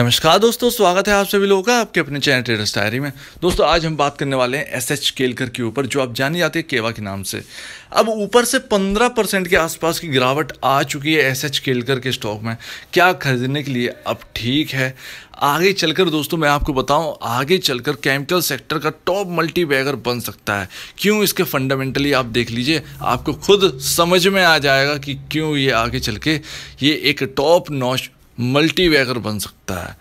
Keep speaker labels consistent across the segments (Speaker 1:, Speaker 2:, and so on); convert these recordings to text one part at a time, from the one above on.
Speaker 1: नमस्कार दोस्तों स्वागत है आप सभी लोगों का आपके अपने चैनल ट्रेडर्स डायरी में दोस्तों आज हम बात करने वाले हैं एस एच केलकर के ऊपर जो आप जानी जाते हैं केवा के नाम से अब ऊपर से 15 परसेंट के आसपास की गिरावट आ चुकी है एस एच केलकर के स्टॉक में क्या खरीदने के लिए अब ठीक है आगे चलकर दोस्तों मैं आपको बताऊं आगे चलकर केमिकल सेक्टर का टॉप मल्टी बैगर बन सकता है क्यों इसके फंडामेंटली आप देख लीजिए आपको खुद समझ में आ जाएगा कि क्यों ये आगे चल के ये एक टॉप नॉश मल्टीवेगर बन सकता है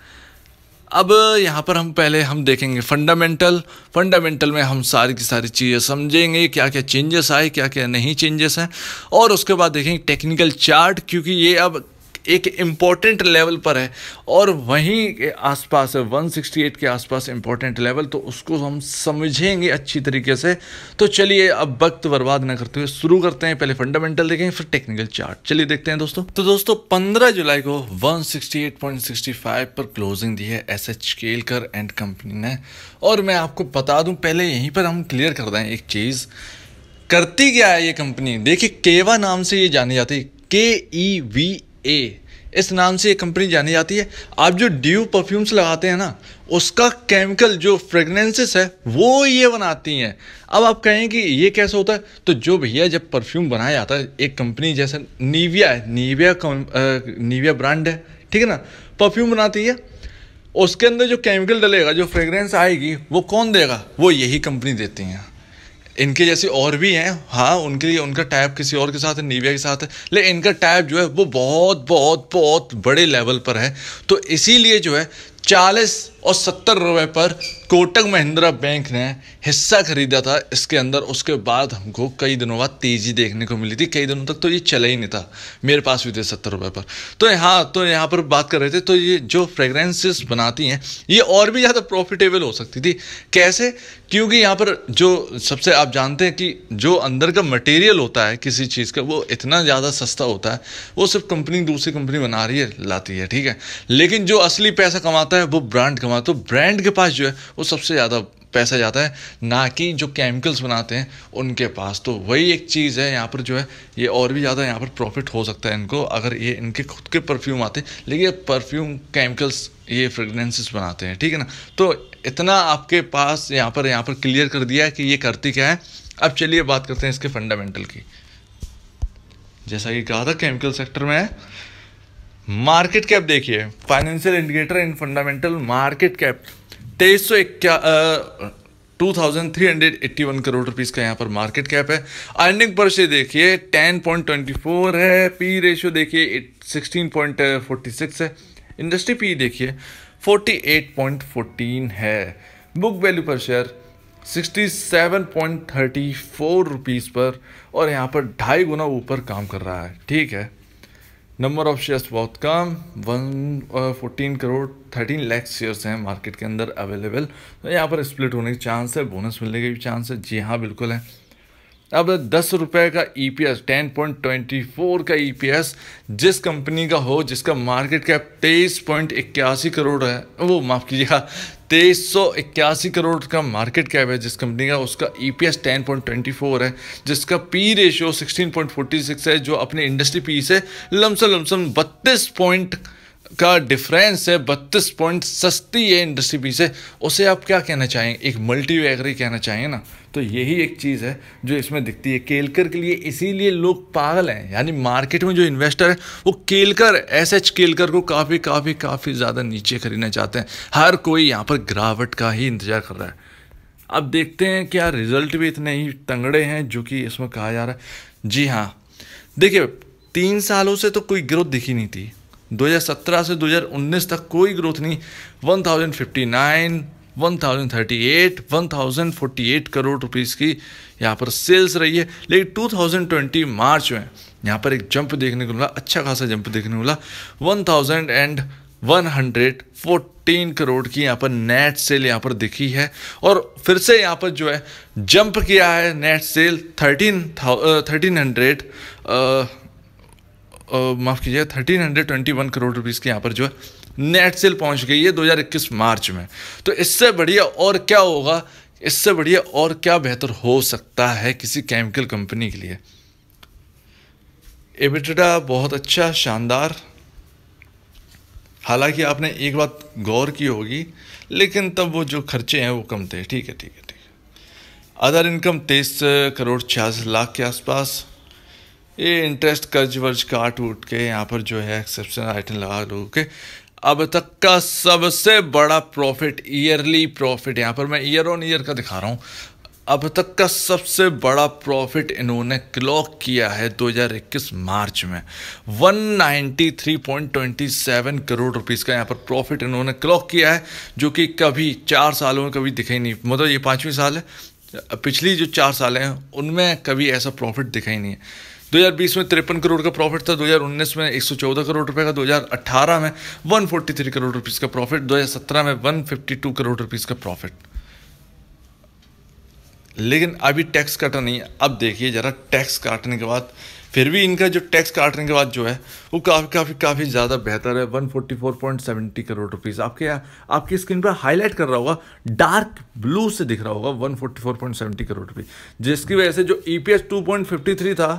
Speaker 1: अब यहाँ पर हम पहले हम देखेंगे फंडामेंटल फंडामेंटल में हम सारी की सारी चीज़ें समझेंगे क्या क्या चेंजेस आए क्या क्या नहीं चेंजेस हैं और उसके बाद देखेंगे टेक्निकल चार्ट क्योंकि ये अब एक इम्पॉर्टेंट लेवल पर है और वहीं के आसपास है 168 के आसपास इम्पॉर्टेंट लेवल तो उसको हम समझेंगे अच्छी तरीके से तो चलिए अब वक्त बर्बाद ना करते हुए शुरू करते हैं पहले फंडामेंटल देखेंगे फिर टेक्निकल चार्ट चलिए देखते हैं दोस्तों तो दोस्तों पंद्रह जुलाई को 168.65 पर क्लोजिंग दी है S H Kelkar and company ने और मैं आपको बता दूं पहले यहीं पर हम क्लियर कर दें एक चीज़ करती क्या है ये कंपनी देखिए केवा नाम से ये जानी जाती है के ई वी ए इस नाम से ये कंपनी जानी जाती है आप जो ड्यू परफ्यूम्स लगाते हैं ना उसका केमिकल जो फ्रेगनेंसेस है वो ये बनाती हैं अब आप कहें कि ये कैसे होता है तो जो भैया जब परफ्यूम बनाया जाता है एक कंपनी जैसे नीविया है नीविया नीविया ब्रांड है ठीक है ना परफ्यूम बनाती है उसके अंदर जो केमिकल डलेगा जो फ्रेगरेंस आएगी वो कौन देगा वो यही कंपनी देती हैं इनके जैसे और भी हैं हाँ उनके लिए उनका टैप किसी और के साथ है नीविया के साथ है लेकिन इनका टैप जो है वो बहुत बहुत बहुत बड़े लेवल पर है तो इसीलिए जो है चालीस और सत्तर रुपए पर कोटक महिंद्रा बैंक ने हिस्सा खरीदा था इसके अंदर उसके बाद हमको कई दिनों बाद तेज़ी देखने को मिली थी कई दिनों तक तो ये चला ही नहीं था मेरे पास भी थे सत्तर रुपए पर तो यहाँ तो यहाँ पर बात कर रहे थे तो ये जो फ्रेगरेंसेस बनाती हैं ये और भी ज़्यादा प्रॉफिटेबल हो सकती थी कैसे क्योंकि यहाँ पर जो सबसे आप जानते हैं कि जो अंदर का मटेरियल होता है किसी चीज़ का वो इतना ज़्यादा सस्ता होता है वो सिर्फ कंपनी दूसरी कंपनी बना रही है लाती है ठीक है लेकिन जो असली पैसा कमाता है है वो ब्रांड कमा तो ब्रांड के पास जो है वो सबसे ज़्यादा पैसा जाता है ना कि जो केमिकल्स बनाते हैं उनके पास तो वही एक चीज़ है यहाँ पर जो है ये और भी ज़्यादा यहाँ पर प्रॉफिट हो सकता है इनको अगर ये इनके खुद के परफ्यूम आते लेकिन परफ्यूम केमिकल्स ये फ्रेगनेंसेस बनाते हैं ठीक है ना तो इतना आपके पास यहाँ पर यहाँ पर क्लियर कर दिया है कि ये करती क्या है अब चलिए बात करते हैं इसके फंडामेंटल की जैसा कि कहा था केमिकल सेक्टर में है मार्केट कैप देखिए financial indicator in fundamental market cap तेईस सौ इक्या two thousand three hundred eighty one crore rupees का यहाँ पर मार्केट कैप है अर्निंग पर से देखिए टेन पॉइंट ट्वेंटी फोर है पी रेशियो देखिए सिक्सटीन पॉइंट फोर्टी सिक्स है इंडस्ट्री पी देखिए फोर्टी एट पॉइंट फोर्टीन है book value per share sixty seven point thirty four rupees पर और यहाँ पर ढाई गुना ऊपर काम कर रहा है ठीक है नंबर ऑफ शेयर्स बहुत कम one fourteen crore thirteen lakhs shares हैं मार्केट के अंदर अवेलेबल तो यहाँ पर स्प्लिट होने की चांस है बोनस मिलने के भी चांस है जी हाँ बिल्कुल है अब दस रुपये का E P S ten point twenty four का ई पी एस जिस कंपनी का हो जिसका मार्केट कैप तेईस पॉइंट इक्यासी करोड़ है वो माफ़ कीजिएगा तेईस करोड़ का मार्केट कैप है जिस कंपनी का उसका ई पी एस है जिसका पी रेशियो 16.46 है जो अपने इंडस्ट्री पी से लमसम लमसम बत्तीस पॉइंट का डिफरेंस है बत्तीस पॉइंट सस्ती है इंडस्ट्री पी से उसे आप क्या कहना चाहेंगे एक मल्टी वैगरी कहना चाहेंगे ना तो यही एक चीज़ है जो इसमें दिखती है केलकर के लिए इसीलिए लोग पागल हैं यानी मार्केट में जो इन्वेस्टर है वो केलकर एस एच केलकर को काफ़ी काफ़ी काफ़ी ज़्यादा नीचे खरीदना चाहते हैं हर कोई यहाँ पर गिरावट का ही इंतज़ार कर रहा है अब देखते हैं क्या रिजल्ट भी इतने ही तंगड़े हैं जो कि इसमें कहा जा रहा है जी हाँ देखिए तीन सालों से तो कोई ग्रोथ दिखी नहीं थी 2017 से 2019 तक कोई ग्रोथ नहीं 1059 1038 1048 करोड़ रुपीस की यहाँ पर सेल्स रही है लेकिन 2020 मार्च में यहाँ पर एक जंप देखने को मिला अच्छा खासा जंप देखने को मिला एंड 114 करोड़ की यहाँ पर नेट सेल यहाँ पर दिखी है और फिर से यहाँ पर जो है जंप किया है net sale thirteen thirteen hundred माफ़ कीजिए thirteen hundred twenty one crore rupees की यहाँ पर जो है नेट सेल पहुँच गई है दो हज़ार इक्कीस मार्च में तो इससे बढ़िया और क्या होगा इससे बढ़िया और क्या बेहतर हो सकता है किसी केमिकल कंपनी के लिए एबिटडा बहुत अच्छा शानदार हालांकि आपने एक बात गौर की होगी लेकिन तब वो जो खर्चे हैं वो कम थे ठीक है ठीक है ठीक है अदर इनकम तेईस करोड़ छियासठ लाख के आसपास ये इंटरेस्ट कर्ज वर्ज काट उठ के यहाँ पर जो है एक्सेप्शन आइटम लगा लो के अब तक का सबसे बड़ा प्रॉफिट ईयरली प्रॉफिट यहाँ पर मैं ईयर ऑन ईयर का दिखा रहा हूँ अब तक का सबसे बड़ा प्रॉफिट इन्होंने क्लॉक किया है 2021 मार्च में 193.27 करोड़ रुपीस का यहाँ पर प्रॉफिट इन्होंने क्लॉक किया है जो कि कभी चार सालों में कभी दिखाई नहीं मतलब ये पाँचवीं साल है पिछली जो चार साल हैं उनमें कभी ऐसा प्रॉफिट दिखाई नहीं है 2020 में तिरपन करोड़ का प्रॉफिट था 2019 में 114 करोड़ रुपए का 2018 में 143 करोड़ रुपीस का प्रॉफिट 2017 में 152 करोड़ रुपीस का प्रॉफिट लेकिन अभी टैक्स काटा नहीं है अब देखिए ज़रा टैक्स काटने के बाद फिर भी इनका जो टैक्स काटने के बाद जो है वो काफ़ी काफ़ी काफ़ी ज़्यादा बेहतर है 144.70 करोड़ रुपीस आपके आपकी स्क्रीन पर हाईलाइट कर रहा होगा डार्क ब्लू से दिख रहा होगा 144.70 करोड़ रुपीस जिसकी वजह से जो ई e 2.53 था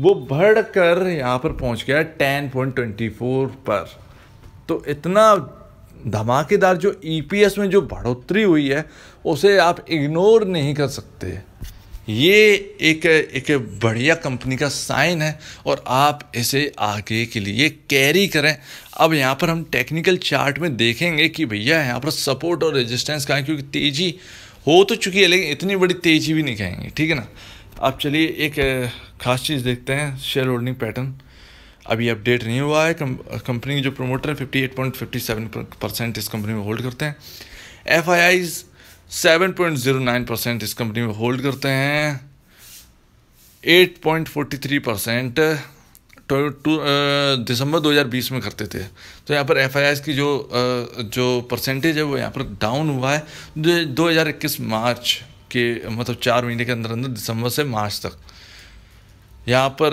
Speaker 1: वो बढ़ कर यहाँ पर पहुँच गया टेन पॉइंट ट्वेंटी फोर पर तो इतना धमाकेदार जो ईपीएस e में जो बढ़ोतरी हुई है उसे आप इग्नोर नहीं कर सकते ये एक एक बढ़िया कंपनी का साइन है और आप इसे आगे के लिए कैरी करें अब यहाँ पर हम टेक्निकल चार्ट में देखेंगे कि भैया यहाँ पर सपोर्ट और रेजिस्टेंस कहाँ क्योंकि तेज़ी हो तो चुकी है लेकिन इतनी बड़ी तेज़ी भी नहीं कहेंगे ठीक है ना अब चलिए एक ख़ास चीज़ देखते हैं शेयर होल्डिंग पैटर्न अभी अपडेट नहीं हुआ है कंपनी जो प्रमोटर है fifty eight point fifty seven percent इस कंपनी में होल्ड करते हैं F I seven point zero nine percent इस कंपनी में होल्ड करते हैं एट पॉइंट थ्री परसेंट दिसंबर 2020 में करते थे तो यहाँ पर एफ की जो जो परसेंटेज है वो यहाँ पर डाउन हुआ है 2021 मार्च के मतलब चार महीने के अंदर अंदर दिसंबर से मार्च तक यहाँ पर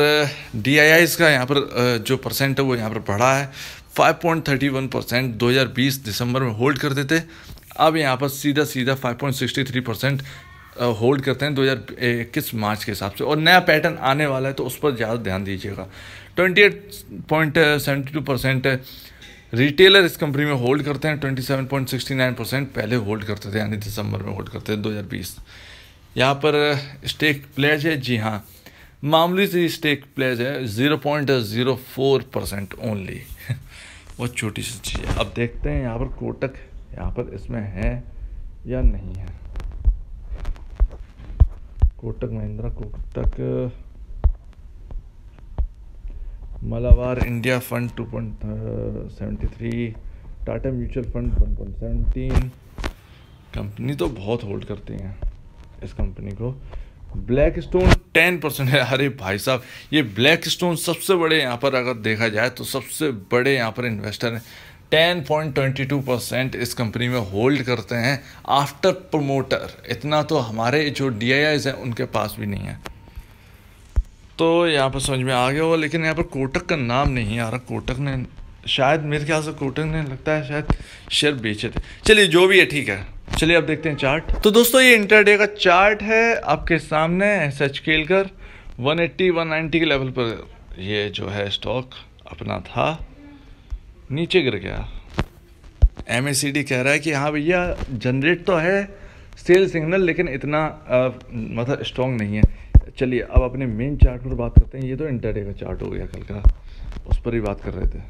Speaker 1: डी का यहाँ पर जो परसेंट है वो यहाँ पर बढ़ा है 5.31 परसेंट 2020 दिसंबर में होल्ड करते थे अब यहाँ पर सीधा सीधा 5.63 परसेंट होल्ड करते हैं 2021 मार्च के हिसाब से और नया पैटर्न आने वाला है तो उस पर ज़्यादा ध्यान दीजिएगा 28.72 परसेंट रिटेलर इस कंपनी में होल्ड करते हैं 27.69 परसेंट पहले होल्ड करते थे यानी दिसंबर में होल्ड करते थे 2020 यहाँ पर स्टेक प्लेज है जी हाँ मामूली सी स्टेक प्लेज है 0.04 परसेंट ओनली बहुत छोटी सी चीज़ है अब देखते हैं यहाँ पर कोटक यहाँ पर इसमें है या नहीं है Kotak Mahindra Kotak Malabar India fund two point seventy three Tata mutual fund one point seventeen company तो बहुत होल्ड करती हैं इस कंपनी को ब्लैक स्टोन टेन परसेंट है अरे भाई साहब ये ब्लैक स्टोन सबसे बड़े यहाँ पर अगर देखा जाए तो सबसे बड़े यहाँ पर इन्वेस्टर हैं ten point twenty two percent इस कंपनी में होल्ड करते हैं आफ्टर प्रमोटर इतना तो हमारे जो डी हैं उनके पास भी नहीं है तो यहाँ पर समझ में आ गया होगा लेकिन यहाँ पर कोटक का नाम नहीं आ रहा कोटक ने शायद मेरे ख्याल से कोटक ने लगता है शायद शेयर बेचे थे चलिए जो भी है ठीक है चलिए अब देखते हैं चार्ट तो दोस्तों ये इंटरडे का चार्ट है आपके सामने S H Kelkar one eighty one ninety के लेवल पर ये जो है स्टॉक अपना था नीचे गिर गया एम कह रहा है कि हाँ भैया जनरेट तो है सेल सिग्नल लेकिन इतना आ, मतलब स्ट्रॉन्ग नहीं है चलिए अब अपने मेन चार्ट पर बात करते हैं ये तो इंटरडे का चार्ट हो गया कल का उस पर ही बात कर रहे थे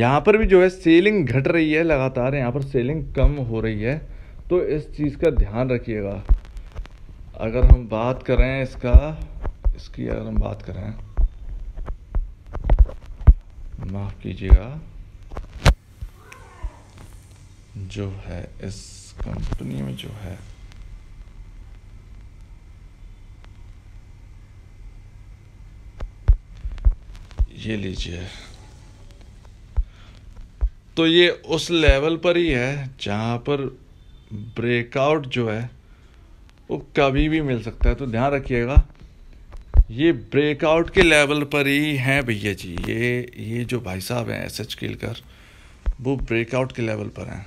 Speaker 1: यहाँ पर भी जो है सेलिंग घट रही है लगातार यहाँ पर सेलिंग कम हो रही है तो इस चीज़ का ध्यान रखिएगा अगर हम बात करें इसका इसकी अगर हम बात करें माफ़ कीजिएगा जो है इस कंपनी में जो है ये लीजिए तो ये उस लेवल पर ही है जहाँ पर ब्रेकआउट जो है वो कभी भी मिल सकता है तो ध्यान रखिएगा ये ब्रेकआउट के लेवल पर ही हैं भैया जी ये ये जो भाई साहब हैं एस एच किलकर वो ब्रेकआउट के लेवल पर हैं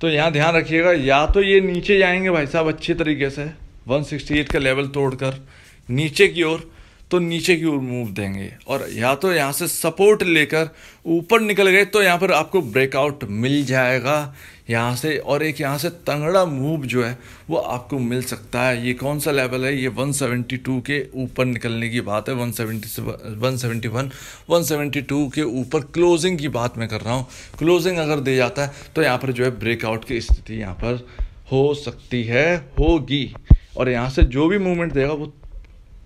Speaker 1: तो यहाँ ध्यान रखिएगा या तो ये नीचे जाएंगे भाई साहब अच्छे तरीके से 168 का लेवल तोड़कर नीचे की ओर तो नीचे की ओर मूव देंगे और या तो यहाँ से सपोर्ट लेकर ऊपर निकल गए तो यहाँ पर आपको ब्रेकआउट मिल जाएगा यहाँ से और एक यहाँ से तंगड़ा मूव जो है वो आपको मिल सकता है ये कौन सा लेवल है ये 172 के ऊपर निकलने की बात है 170 171 172 के ऊपर क्लोजिंग की बात मैं कर रहा हूँ क्लोजिंग अगर दे जाता है तो यहाँ पर जो है ब्रेकआउट की स्थिति यहाँ पर हो सकती है होगी और यहाँ से जो भी मूवमेंट देगा वो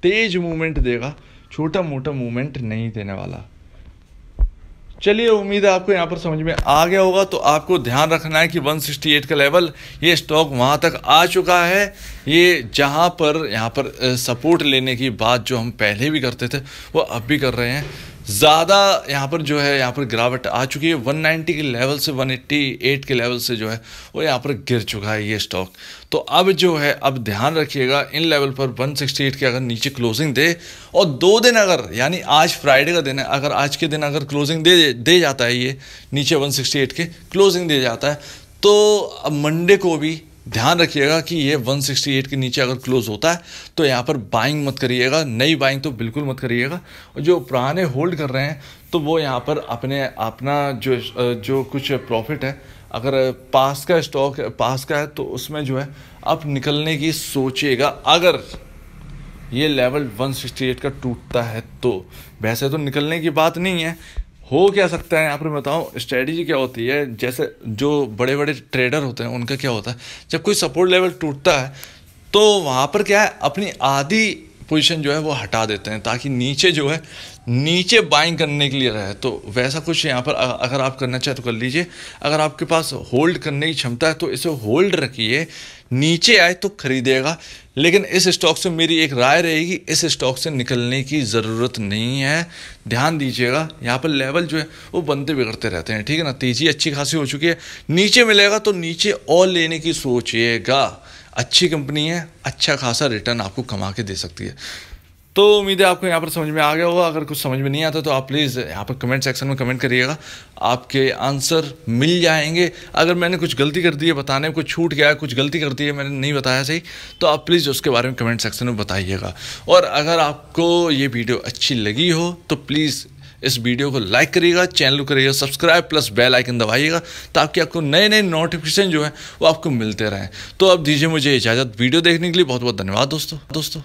Speaker 1: तेज मूवमेंट देगा छोटा मोटा मूवमेंट नहीं देने वाला चलिए उम्मीद है आपको यहाँ पर समझ में आ गया होगा तो आपको ध्यान रखना है कि 168 का लेवल ये स्टॉक वहाँ तक आ चुका है ये जहाँ पर यहाँ पर सपोर्ट लेने की बात जो हम पहले भी करते थे वो अब भी कर रहे हैं ज़्यादा यहाँ पर जो है यहाँ पर गिरावट आ चुकी है 190 के लेवल से 188 के लेवल से जो है वो यहाँ पर गिर चुका है ये स्टॉक तो अब जो है अब ध्यान रखिएगा इन लेवल पर 168 के अगर नीचे क्लोजिंग दे और दो दिन अगर यानी आज फ्राइडे का दिन है अगर आज के दिन अगर क्लोजिंग दे दे जाता है ये नीचे 168 के क्लोजिंग दे जाता है तो अब मंडे को भी ध्यान रखिएगा कि ये 168 के नीचे अगर क्लोज होता है तो यहाँ पर बाइंग मत करिएगा नई बाइंग तो बिल्कुल मत करिएगा और जो पुराने होल्ड कर रहे हैं तो वो यहाँ पर अपने अपना जो जो कुछ प्रॉफिट है अगर पास का स्टॉक पास का है तो उसमें जो है आप निकलने की सोचिएगा अगर ये लेवल 168 का टूटता है तो वैसे तो निकलने की बात नहीं है हो क्या सकता है यहाँ पर बताऊँ स्ट्रेटजी क्या होती है जैसे जो बड़े बड़े ट्रेडर होते हैं उनका क्या होता है जब कोई सपोर्ट लेवल टूटता है तो वहाँ पर क्या है अपनी आधी पोजीशन जो है वो हटा देते हैं ताकि नीचे जो है नीचे बाइंग करने के लिए रहे तो वैसा कुछ यहाँ पर अगर आप करना चाहें तो कर लीजिए अगर आपके पास होल्ड करने की क्षमता है तो इसे होल्ड रखिए नीचे आए तो खरीदेगा लेकिन इस स्टॉक से मेरी एक राय रहेगी इस स्टॉक से निकलने की ज़रूरत नहीं है ध्यान दीजिएगा यहाँ पर लेवल जो है वो बनते बिगड़ते रहते हैं ठीक है ना तेज़ी अच्छी खासी हो चुकी है नीचे मिलेगा तो नीचे और लेने की सोचिएगा अच्छी कंपनी है अच्छा खासा रिटर्न आपको कमा के दे सकती है तो उम्मीद है आपको यहाँ पर समझ में आ गया होगा अगर कुछ समझ में नहीं आता तो आप प्लीज़ यहाँ पर कमेंट सेक्शन में कमेंट करिएगा आपके आंसर मिल जाएंगे अगर मैंने कुछ गलती कर दी है बताने में कुछ छूट गया कुछ गलती कर दी है मैंने नहीं बताया सही तो आप प्लीज़ उसके बारे में कमेंट सेक्शन में बताइएगा और अगर आपको ये वीडियो अच्छी लगी हो तो प्लीज़ इस वीडियो को लाइक करिएगा चैनल को करिएगा सब्सक्राइब प्लस बेल आइकन दबाइएगा ताकि आपको नए नए नोटिफिकेशन जो है वो आपको मिलते रहें तो अब दीजिए मुझे इजाज़त वीडियो देखने के लिए बहुत बहुत धन्यवाद दोस्तों दोस्तों